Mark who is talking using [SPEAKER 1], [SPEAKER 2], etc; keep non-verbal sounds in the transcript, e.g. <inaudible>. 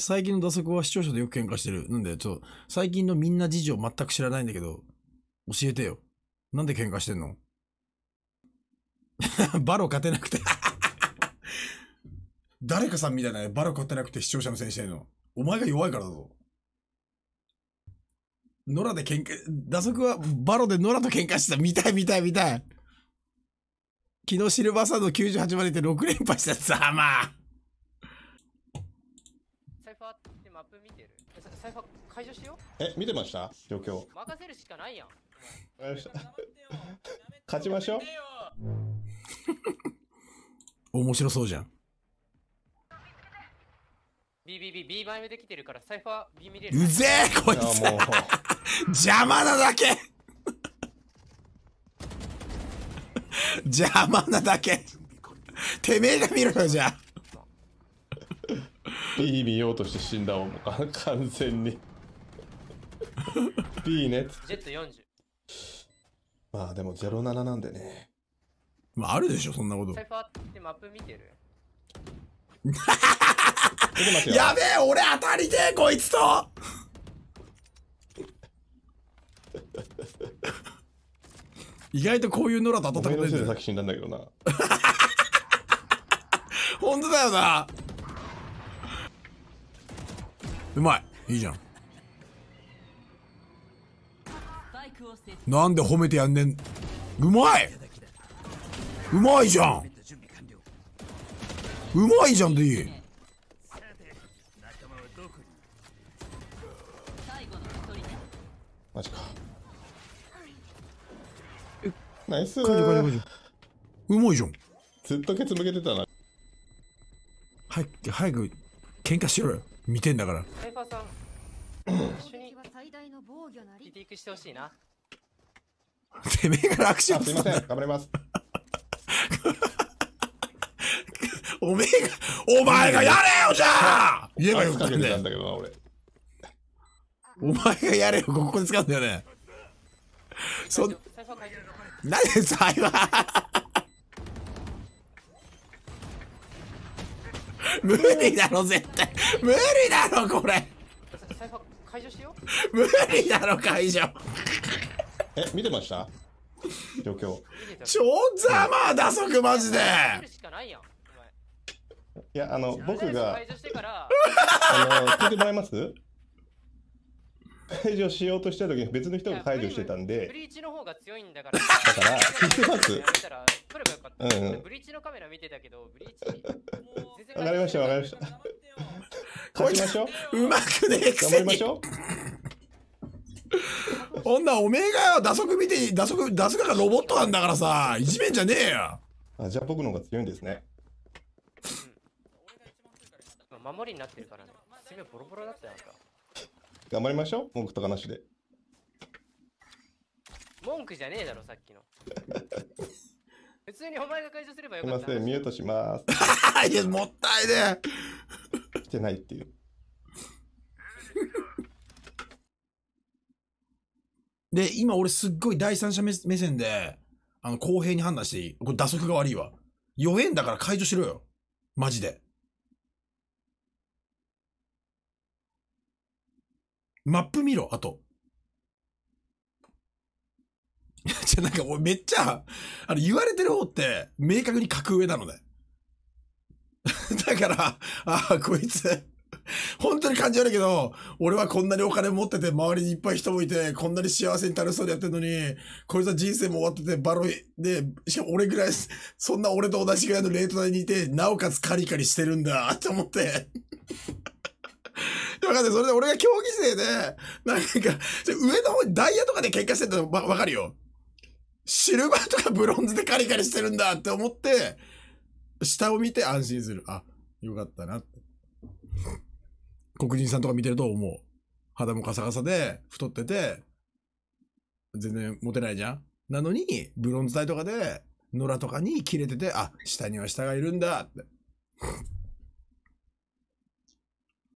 [SPEAKER 1] 最近の打足は視聴者でよく喧嘩してる。なんで、ちょっと、最近のみんな事情全く知らないんだけど、教えてよ。なんで喧嘩してんの <laughs> バロ勝てなくて <laughs> 誰かさんみたいな、ね、バロ勝てなくて視聴者の先生の。お前が弱いからだぞ。野良で喧嘩、打足はバロで野良と喧嘩してた。見たい見たい見たい。昨日シルバーサード98まで行って6連覇したやつさ、<laughs> まあ。わってマップ見てるサイファー解除しようえ見てました状況任せるしかないやん勝ちましょう <laughs> 面白そうじゃん BBBB イ目できてるからサイファー B 見れるうぜえこいつ <laughs> 邪魔なだけ <laughs> 邪魔なだけてめえが見ろよじゃあ B 見ようとして死んだもん完全に B <laughs> ねジェット40まあでも07なんでねまああるでしょそんなことやべえ俺当たりてえこいつと <laughs> 意外とこういうノラと当たったことないんだよ。作んだ <laughs> 本当だよな。うまいいいじゃんなんで褒めてやんねんうまいうまいじゃんうまいじゃんでいいマジかナイスうまいじゃんずっとケツ向けてたな早く早く喧嘩しろよ見てんだからサイファーさん一緒にリティークしてほしいなてめえから握手をすいません頑張ります <laughs> おめえがお前がやれよじゃあ言えばよかったんだけどな俺お前がやれよここに使うんだよねそんなぜでサイファー無理だろ、絶対。無理だろ、これ。解除しよう無理だろ、解除。え、見てました状況。超ざまだ、そく、マジで。いや、あの、僕が。あの、聞いてもらえます解除しようとした時に別の人が解除してたんでブリーチの方が強いんだからだから聞いてますうん、ブリーチのカメラ見てたけどブリーチわかりましたわかりました勝りましょううまくねえ頑張りましょう女おめえがよ打足見て打足打足がロボットなんだからさいじめんじゃねえよあじゃあ僕の方が強いんですね守りになってるからね。攻めボロボロだったやんか。頑張りましょう文句とかなしで文句じゃねえだろさっきの <laughs> 普通にお前が解除すればよかったすいませんミュートします <laughs> いやもったいねえ来てないっていう <laughs> で今俺すっごい第三者目線であの公平に判断していいこれ打足が悪いわ4円だから解除しろよマジでマップ見ろ、あと。<laughs> じゃ、なんか俺めっちゃ、あの、言われてる方って、明確に格上なのね。<laughs> だから、ああ、こいつ本当に感じ悪いけど、俺はこんなにお金持ってて、周りにいっぱい人もいて、こんなに幸せに楽しそうでやってるのに、こいつは人生も終わってて、バロイ、で、しかも俺ぐらい、そんな俺と同じぐらいのレート内にいて、なおかつカリカリしてるんだ、って思ってわかんない。それで俺が競技生で、なんか、上の方にダイヤとかで喧嘩してたのわ、わかるよ。シルバーとかブロンズでカリカリしてるんだって思って、下を見て安心する。あ、よかったなって。黒人さんとか見てると思う。肌もカサカサで、太ってて、全然モテないじゃんなのに、ブロンズ体とかで、野良とかに切れてて、あ、下には下がいるんだって。